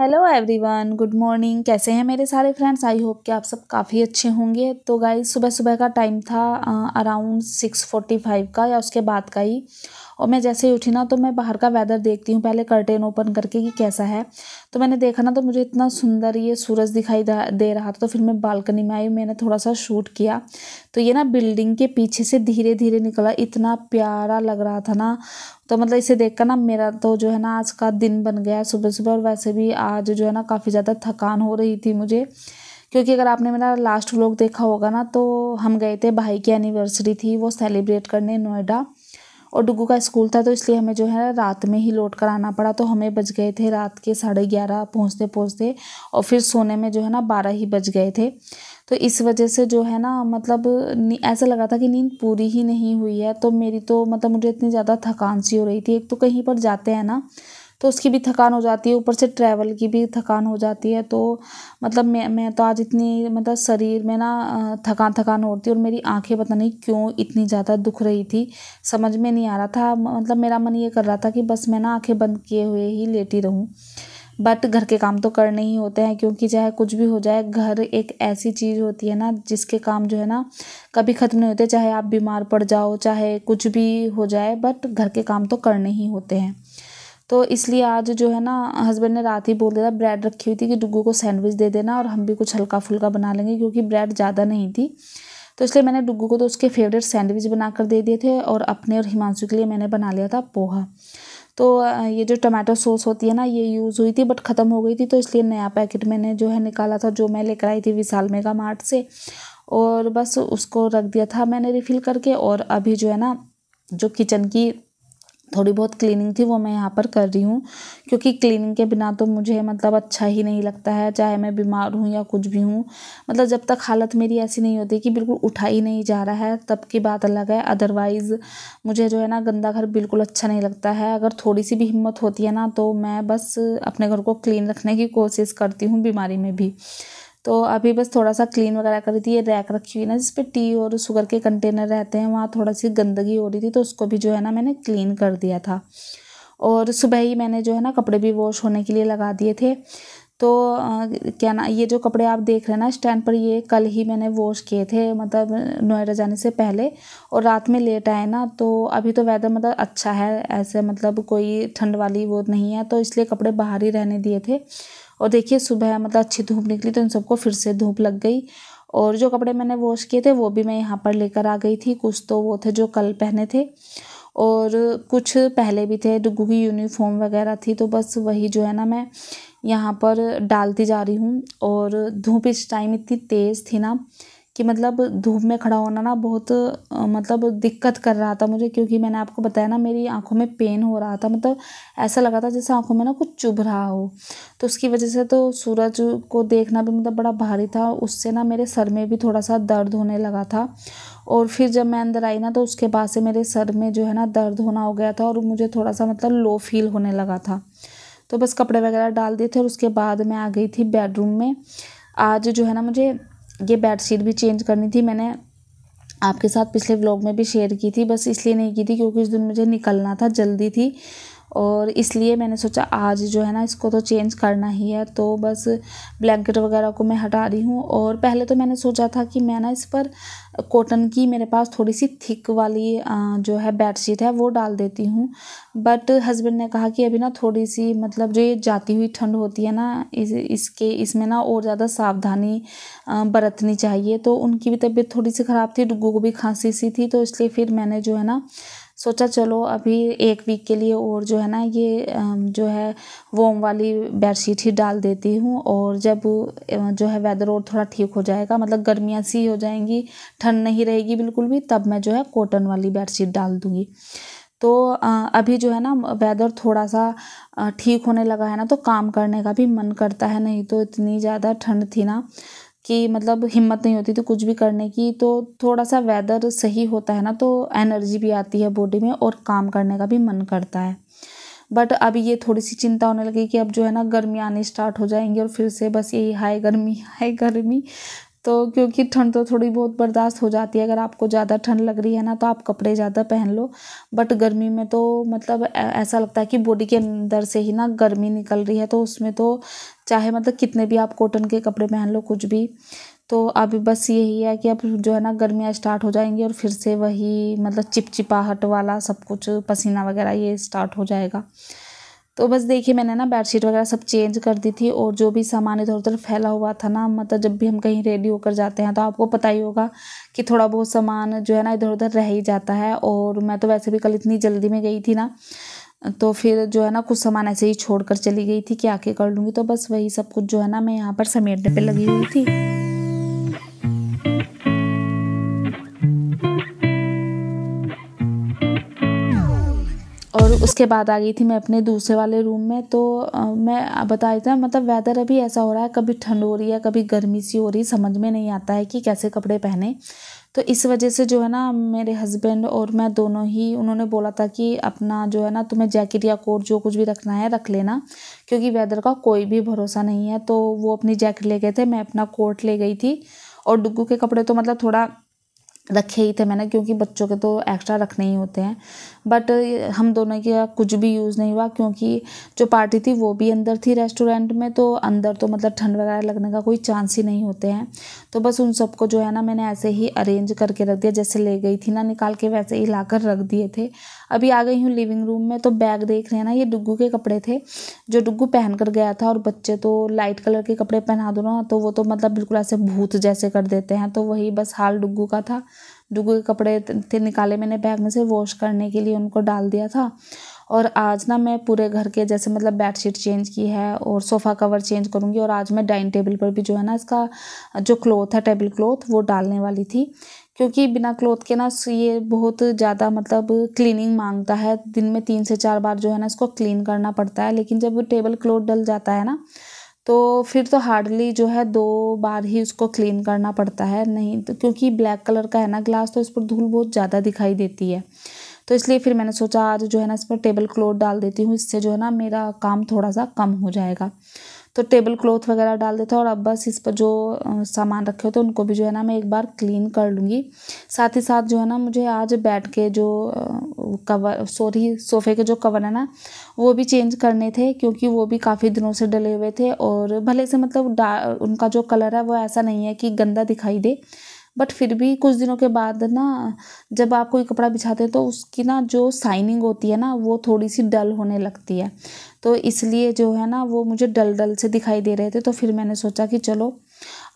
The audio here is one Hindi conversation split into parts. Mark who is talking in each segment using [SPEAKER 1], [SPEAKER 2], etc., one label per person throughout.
[SPEAKER 1] हेलो एवरीवन गुड मॉर्निंग कैसे हैं मेरे सारे फ्रेंड्स आई होप कि आप सब काफ़ी अच्छे होंगे तो गाइस सुबह सुबह का टाइम था अराउंड सिक्स फोर्टी फाइव का या उसके बाद का ही और मैं जैसे ही उठी ना तो मैं बाहर का वेदर देखती हूँ पहले कर्टेन ओपन करके कि कैसा है तो मैंने देखा ना तो मुझे इतना सुंदर ये सूरज दिखाई दे रहा था तो फिर मैं बालकनी में आई मैंने थोड़ा सा शूट किया तो ये ना बिल्डिंग के पीछे से धीरे धीरे निकला इतना प्यारा लग रहा था ना तो मतलब इसे देख ना मेरा तो जो है ना आज का दिन बन गया है सुबह सुबह और वैसे भी आज जो है ना काफ़ी ज़्यादा थकान हो रही थी मुझे क्योंकि अगर आपने मेरा लास्ट व्लॉग देखा होगा ना तो हम गए थे भाई की एनिवर्सरी थी वो सेलिब्रेट करने नोएडा और डुगू का स्कूल था तो इसलिए हमें जो है ना रात में ही लौट कर आना पड़ा तो हमें बज गए थे रात के साढ़े ग्यारह पहुँचते पहुँचते और फिर सोने में जो है ना बारह ही बज गए थे तो इस वजह से जो है ना मतलब ऐसा लगा था कि नींद पूरी ही नहीं हुई है तो मेरी तो मतलब मुझे इतनी ज़्यादा थकान सी हो रही थी एक तो कहीं पर जाते हैं ना तो उसकी भी थकान हो जाती है ऊपर से ट्रैवल की भी थकान हो जाती है तो मतलब मैं मैं तो आज इतनी मतलब शरीर में ना थकान थकान होती और मेरी आंखें पता नहीं क्यों इतनी ज़्यादा दुख रही थी समझ में नहीं आ रहा था मतलब मेरा मन ये कर रहा था कि बस मैं ना आँखें बंद किए हुए ही लेटी रहूँ बट घर के काम तो करने ही होते हैं क्योंकि चाहे कुछ भी हो जाए घर एक ऐसी चीज़ होती है ना जिसके काम जो है ना कभी ख़त्म नहीं होते चाहे आप बीमार पड़ जाओ चाहे कुछ भी हो जाए बट घर के काम तो करने ही होते हैं तो इसलिए आज जो है ना हस्बैंड ने रात ही बोल दिया ब्रेड रखी हुई थी कि डुग्गू को सैंडविच दे देना और हम भी कुछ हल्का फुल्का बना लेंगे क्योंकि ब्रेड ज़्यादा नहीं थी तो इसलिए मैंने डुगू को तो उसके फेवरेट सैंडविच बनाकर दे दिए थे और अपने और हिमांशु के लिए मैंने बना लिया था पोहा तो ये जो टमाटो सॉस होती है ना ये यूज़ हुई थी बट ख़त्म हो गई थी तो इसलिए नया पैकेट मैंने जो है निकाला था जो मैं लेकर आई थी विशाल मेगा मार्ट से और बस उसको रख दिया था मैंने रिफ़िल करके और अभी जो है ना जो किचन की थोड़ी बहुत क्लीनिंग थी वो मैं यहाँ पर कर रही हूँ क्योंकि क्लीनिंग के बिना तो मुझे मतलब अच्छा ही नहीं लगता है चाहे मैं बीमार हूँ या कुछ भी हूँ मतलब जब तक हालत मेरी ऐसी नहीं होती कि बिल्कुल उठा ही नहीं जा रहा है तब की बात अलग है अदरवाइज़ मुझे जो है ना गंदा घर बिल्कुल अच्छा नहीं लगता है अगर थोड़ी सी भी हिम्मत होती है ना तो मैं बस अपने घर को क्लीन रखने की कोशिश करती हूँ बीमारी में भी तो अभी बस थोड़ा सा क्लीन वगैरह कर रही थी ये रैक रखी हुई ना जिस पे टी और शुगर के कंटेनर रहते हैं वहाँ थोड़ा सी गंदगी हो रही थी तो उसको भी जो है ना मैंने क्लीन कर दिया था और सुबह ही मैंने जो है ना कपड़े भी वॉश होने के लिए लगा दिए थे तो आ, क्या ना ये जो कपड़े आप देख रहे हैं ना स्टैंड पर ये कल ही मैंने वॉश किए थे मतलब नोएडा जाने से पहले और रात में लेट आए ना तो अभी तो वेदर मतलब अच्छा है ऐसे मतलब कोई ठंड वाली वो नहीं है तो इसलिए कपड़े बाहर ही रहने दिए थे और देखिए सुबह मतलब अच्छी धूप निकली तो इन सबको फिर से धूप लग गई और जो कपड़े मैंने वॉश किए थे वो भी मैं यहाँ पर लेकर आ गई थी कुछ तो वो थे जो कल पहने थे और कुछ पहले भी थे डुगू की यूनिफॉर्म वगैरह थी तो बस वही जो है ना मैं यहाँ पर डालती जा रही हूँ और धूप इस टाइम इतनी तेज़ थी ना कि मतलब धूप में खड़ा होना ना बहुत मतलब दिक्कत कर रहा था मुझे क्योंकि मैंने आपको बताया ना मेरी आँखों में पेन हो रहा था मतलब ऐसा लगा था जैसे आँखों में ना कुछ चुभ रहा हो तो उसकी वजह से तो सूरज को देखना भी मतलब बड़ा भारी था उससे ना मेरे सर में भी थोड़ा सा दर्द होने लगा था और फिर जब मैं अंदर आई ना तो उसके बाद से मेरे सर में जो है ना दर्द होना हो गया था और मुझे थोड़ा सा मतलब लो फील होने लगा था तो बस कपड़े वगैरह डाल दिए थे और उसके बाद मैं आ गई थी बेडरूम में आज जो है ना मुझे ये बेडशीट भी चेंज करनी थी मैंने आपके साथ पिछले व्लॉग में भी शेयर की थी बस इसलिए नहीं की थी क्योंकि उस दिन मुझे निकलना था जल्दी थी और इसलिए मैंने सोचा आज जो है ना इसको तो चेंज करना ही है तो बस ब्लैंकेट वगैरह को मैं हटा रही हूँ और पहले तो मैंने सोचा था कि मैं ना इस पर कॉटन की मेरे पास थोड़ी सी थिक वाली जो है बेडशीट है वो डाल देती हूँ बट हस्बैंड ने कहा कि अभी ना थोड़ी सी मतलब जो ये जाती हुई ठंड होती है ना इस इसके इसमें ना और ज़्यादा सावधानी बरतनी चाहिए तो उनकी भी तबीयत थोड़ी सी ख़राब थी डुगू को भी खांसी सी थी तो इसलिए फिर मैंने जो है ना सोचा चलो अभी एक वीक के लिए और जो है ना ये जो है वोम वाली बेडशीट ही डाल देती हूँ और जब जो है वेदर और थोड़ा ठीक हो जाएगा मतलब गर्मियाँ सी हो जाएंगी ठंड नहीं रहेगी बिल्कुल भी तब मैं जो है कॉटन वाली बेडशीट डाल दूँगी तो अभी जो है ना वेदर थोड़ा सा ठीक होने लगा है ना तो काम करने का भी मन करता है नहीं तो इतनी ज़्यादा ठंड थी ना कि मतलब हिम्मत नहीं होती थी तो कुछ भी करने की तो थोड़ा सा वेदर सही होता है ना तो एनर्जी भी आती है बॉडी में और काम करने का भी मन करता है बट अभी ये थोड़ी सी चिंता होने लगी कि अब जो है ना गर्मी आनी स्टार्ट हो जाएंगी और फिर से बस यही हाय गर्मी हाय गर्मी तो क्योंकि ठंड तो थोड़ी बहुत बर्दाश्त हो जाती है अगर आपको ज़्यादा ठंड लग रही है ना तो आप कपड़े ज़्यादा पहन लो बट गर्मी में तो मतलब ऐसा लगता है कि बॉडी के अंदर से ही ना गर्मी निकल रही है तो उसमें तो चाहे मतलब कितने भी आप कॉटन के कपड़े पहन लो कुछ भी तो अब बस यही है कि अब जो है ना गर्मियाँ स्टार्ट हो जाएंगी और फिर से वही मतलब चिपचिपाहट वाला सब कुछ पसीना वगैरह ये स्टार्ट हो जाएगा तो बस देखिए मैंने ना बेडशीट वगैरह सब चेंज कर दी थी और जो भी सामान इधर उधर फैला हुआ था ना मतलब जब भी हम कहीं रेडी होकर जाते हैं तो आपको पता ही होगा कि थोड़ा बहुत सामान जो है ना इधर उधर रह ही जाता है और मैं तो वैसे भी कल इतनी जल्दी में गई थी ना तो फिर जो है ना कुछ सामान ऐसे ही छोड़ कर चली गई थी कि आके कर लूँगी तो बस वही सब कुछ जो है ना मैं यहाँ पर समेटने पे लगी हुई थी उसके बाद आ गई थी मैं अपने दूसरे वाले रूम में तो आ, मैं बता देता मतलब वेदर अभी ऐसा हो रहा है कभी ठंड हो रही है कभी गर्मी सी हो रही समझ में नहीं आता है कि कैसे कपड़े पहने तो इस वजह से जो है ना मेरे हस्बैंड और मैं दोनों ही उन्होंने बोला था कि अपना जो है ना तुम्हें जैकेट या कोट जो कुछ भी रखना है रख लेना क्योंकि वेदर का कोई भी भरोसा नहीं है तो वो अपनी जैकेट ले गए थे मैं अपना कोट ले गई थी और डुग्गू के कपड़े तो मतलब थोड़ा रखे ही थे मैंने क्योंकि बच्चों के तो एक्स्ट्रा रखने ही होते हैं बट हम दोनों के कुछ भी यूज़ नहीं हुआ क्योंकि जो पार्टी थी वो भी अंदर थी रेस्टोरेंट में तो अंदर तो मतलब ठंड वगैरह लगने का कोई चांस ही नहीं होते हैं तो बस उन सबको जो है ना मैंने ऐसे ही अरेंज करके रख दिया जैसे ले गई थी ना निकाल के वैसे ही ला रख दिए थे अभी आ गई हूँ लिविंग रूम में तो बैग देख रहे हैं ना ये डुग्गू के कपड़े थे जो डुग्गू पहन कर गया था और बच्चे तो लाइट कलर के कपड़े पहना दो ना तो वो तो मतलब बिल्कुल ऐसे भूत जैसे कर देते हैं तो वही बस हाल डुग्गू का था डुग्गू के कपड़े थे निकाले मैंने बैग में से वॉश करने के लिए उनको डाल दिया था और आज ना मैं पूरे घर के जैसे मतलब बेडशीट चेंज की है और सोफ़ा कवर चेंज करूँगी और आज मैं डाइनिंग टेबल पर भी जो है ना इसका जो क्लोथ है टेबल क्लोथ वो डालने वाली थी क्योंकि बिना क्लोथ के ना ये बहुत ज़्यादा मतलब क्लीनिंग मांगता है दिन में तीन से चार बार जो है ना इसको क्लीन करना पड़ता है लेकिन जब टेबल क्लोथ डल जाता है ना तो फिर तो हार्डली जो है दो बार ही उसको क्लीन करना पड़ता है नहीं तो क्योंकि ब्लैक कलर का है ना ग्लास तो इस पर धूल बहुत ज़्यादा दिखाई देती है तो इसलिए फिर मैंने सोचा आज जो है ना इस पर टेबल क्लॉथ डाल देती हूँ इससे जो है ना मेरा काम थोड़ा सा कम हो जाएगा तो टेबल क्लॉथ वगैरह डाल देता हूँ और अब बस इस पर जो सामान रखे होते तो उनको भी जो है ना मैं एक बार क्लीन कर लूँगी साथ ही साथ जो है ना मुझे आज बेड के जो कवर सॉरी सोफे के जो कवर है ना वो भी चेंज करने थे क्योंकि वो भी काफ़ी दिनों से डले हुए थे और भले से मतलब उनका जो कलर है वो ऐसा नहीं है कि गंदा दिखाई दे बट फिर भी कुछ दिनों के बाद ना जब आप कोई कपड़ा बिछाते हैं तो उसकी ना जो साइनिंग होती है ना वो थोड़ी सी डल होने लगती है तो इसलिए जो है ना वो मुझे डल डल से दिखाई दे रहे थे तो फिर मैंने सोचा कि चलो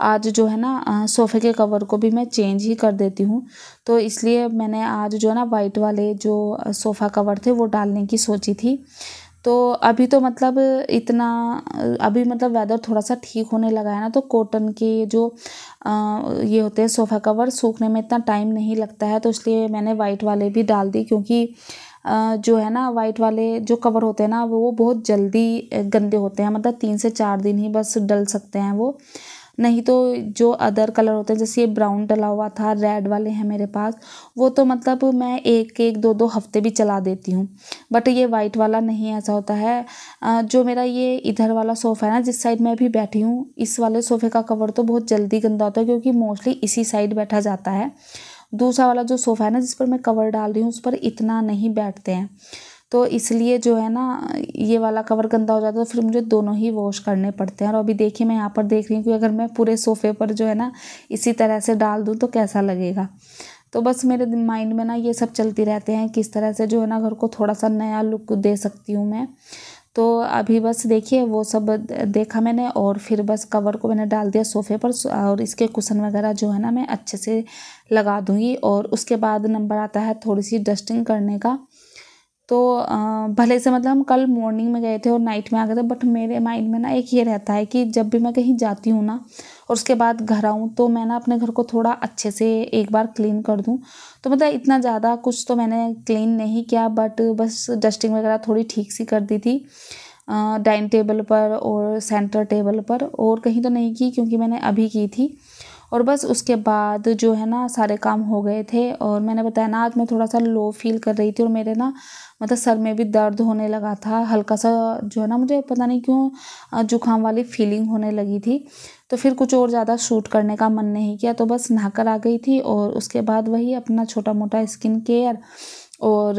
[SPEAKER 1] आज जो है ना सोफ़े के कवर को भी मैं चेंज ही कर देती हूँ तो इसलिए मैंने आज जो है ना वाइट वाले जो सोफ़ा कवर थे वो डालने की सोची थी तो अभी तो मतलब इतना अभी मतलब वेदर थोड़ा सा ठीक होने लगा है ना तो कॉटन के जो ये होते हैं सोफ़ा कवर सूखने में इतना टाइम नहीं लगता है तो इसलिए मैंने वाइट वाले भी डाल दी क्योंकि जो है ना वाइट वाले जो कवर होते हैं ना वो बहुत जल्दी गंदे होते हैं मतलब तीन से चार दिन ही बस डल सकते हैं वो नहीं तो जो अदर कलर होते हैं जैसे ये ब्राउन डला हुआ था रेड वाले हैं मेरे पास वो तो मतलब मैं एक एक दो दो हफ्ते भी चला देती हूँ बट ये वाइट वाला नहीं ऐसा होता है जो मेरा ये इधर वाला सोफ़ा है ना जिस साइड मैं भी बैठी हूँ इस वाले सोफ़े का कवर तो बहुत जल्दी गंदा होता है क्योंकि मोस्टली इसी साइड बैठा जाता है दूसरा वाला जो सोफ़ा है ना जिस पर मैं कवर डाल रही हूँ उस पर इतना नहीं बैठते हैं तो इसलिए जो है ना ये वाला कवर गंदा हो जाता है तो फिर मुझे दोनों ही वॉश करने पड़ते हैं और अभी देखिए मैं यहाँ पर देख रही हूँ कि अगर मैं पूरे सोफ़े पर जो है ना इसी तरह से डाल दूँ तो कैसा लगेगा तो बस मेरे माइंड में ना ये सब चलती रहते हैं किस तरह से जो है ना घर को थोड़ा सा नया लुक दे सकती हूँ मैं तो अभी बस देखिए वो सब देखा मैंने और फिर बस कवर को मैंने डाल दिया सोफ़े पर और इसके कुशन वगैरह जो है ना मैं अच्छे से लगा दूँगी और उसके बाद नंबर आता है थोड़ी सी डस्टिंग करने का तो भले से मतलब हम कल मॉर्निंग में गए थे और नाइट में आ गए थे बट मेरे माइंड में ना एक ये रहता है कि जब भी मैं कहीं जाती हूँ ना और उसके बाद घर आऊँ तो मैं ना अपने घर को थोड़ा अच्छे से एक बार क्लीन कर दूँ तो मतलब इतना ज़्यादा कुछ तो मैंने क्लीन नहीं किया बट बस डस्टिंग वगैरह थोड़ी ठीक सी कर दी थी डाइनिंग टेबल पर और सेंटर टेबल पर और कहीं तो नहीं की क्योंकि मैंने अभी की थी और बस उसके बाद जो है ना सारे काम हो गए थे और मैंने बताया ना आज मैं थोड़ा सा लो फील कर रही थी और मेरे ना मतलब सर में भी दर्द होने लगा था हल्का सा जो है ना मुझे पता नहीं क्यों जुकाम वाली फीलिंग होने लगी थी तो फिर कुछ और ज़्यादा शूट करने का मन नहीं किया तो बस नहाकर आ गई थी और उसके बाद वही अपना छोटा मोटा स्किन केयर और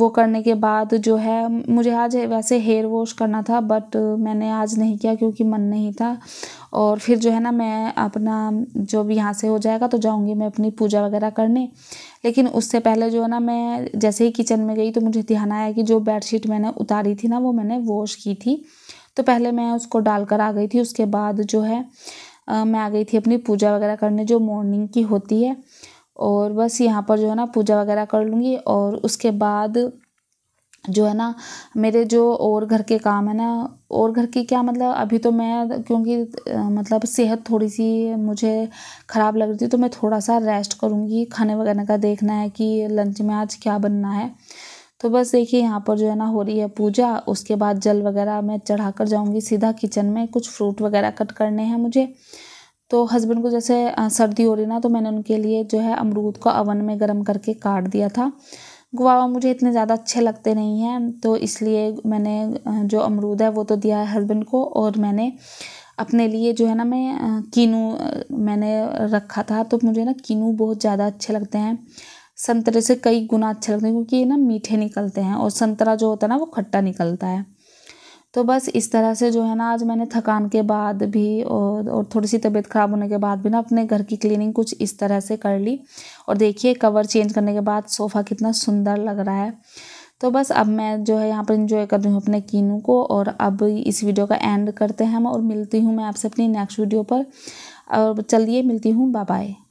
[SPEAKER 1] वो करने के बाद जो है मुझे आज वैसे हेयर वॉश करना था बट मैंने आज नहीं किया क्योंकि मन नहीं था और फिर जो है ना मैं अपना जब यहाँ से हो जाएगा तो जाऊँगी मैं अपनी पूजा वगैरह करने लेकिन उससे पहले जो है ना मैं जैसे ही किचन में गई तो मुझे ध्यान आया कि जो बेडशीट मैंने उतारी थी ना वो मैंने वॉश की थी तो पहले मैं उसको डाल कर आ गई थी उसके बाद जो है आ, मैं आ गई थी अपनी पूजा वगैरह करने जो मॉर्निंग की होती है और बस यहाँ पर जो है ना पूजा वगैरह कर लूँगी और उसके बाद जो है ना मेरे जो और घर के काम है ना और घर के क्या मतलब अभी तो मैं क्योंकि मतलब सेहत थोड़ी सी मुझे ख़राब लग रही थी तो मैं थोड़ा सा रेस्ट करूँगी खाने वगैरह का देखना है कि लंच में आज क्या बनना है तो बस देखिए यहाँ पर जो है ना हो रही है पूजा उसके बाद जल वगैरह मैं चढ़ा कर जाऊँगी सीधा किचन में कुछ फ्रूट वगैरह कट करने हैं मुझे तो हस्बैंड को जैसे सर्दी हो रही ना तो मैंने उनके लिए जो है अमरूद को अवन में गर्म करके काट दिया था गुआवा मुझे इतने ज़्यादा अच्छे लगते नहीं हैं तो इसलिए मैंने जो अमरूद है वो तो दिया है हस्बैंड को और मैंने अपने लिए जो है ना मैं कीनू मैंने रखा था तो मुझे ना कीनू बहुत ज़्यादा अच्छे लगते हैं संतरे से कई गुना अच्छे लगते हैं क्योंकि ये ना मीठे निकलते हैं और संतरा जो होता है ना वो खट्टा निकलता है तो बस इस तरह से जो है ना आज मैंने थकान के बाद भी और और थोड़ी सी तबीयत ख़राब होने के बाद भी ना अपने घर की क्लीनिंग कुछ इस तरह से कर ली और देखिए कवर चेंज करने के बाद सोफ़ा कितना सुंदर लग रहा है तो बस अब मैं जो है यहाँ पर इंजॉय कर रही हूँ अपने कीनू को और अब इस वीडियो का एंड करते हैं हम और मिलती हूँ मैं आपसे अपनी नेक्स्ट वीडियो पर और चलिए मिलती हूँ बाय बाय